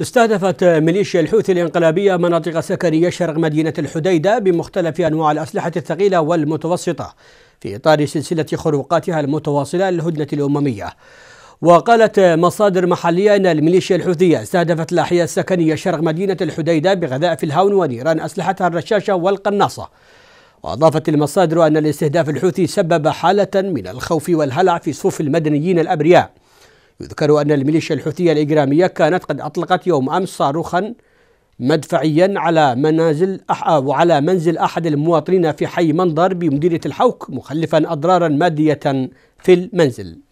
استهدفت ميليشيا الحوثي الانقلابية مناطق سكنيه شرق مدينة الحديدة بمختلف أنواع الأسلحة الثقيلة والمتوسطة في إطار سلسلة خروقاتها المتواصلة للهدنة الأممية وقالت مصادر محلية أن الميليشيا الحوثية استهدفت الأحياء السكنية شرق مدينة الحديدة بغذاء في الهون ونيران أسلحتها الرشاشة والقناصة وأضافت المصادر أن الاستهداف الحوثي سبب حالة من الخوف والهلع في صفوف المدنيين الأبرياء يذكر أن الميليشيا الحوثية الإجرامية كانت قد أطلقت يوم أمس صاروخا مدفعيا على منازل أح... آه، وعلى منزل أحد المواطنين في حي منظر بمديرية الحوك مخلفا أضرارا مادية في المنزل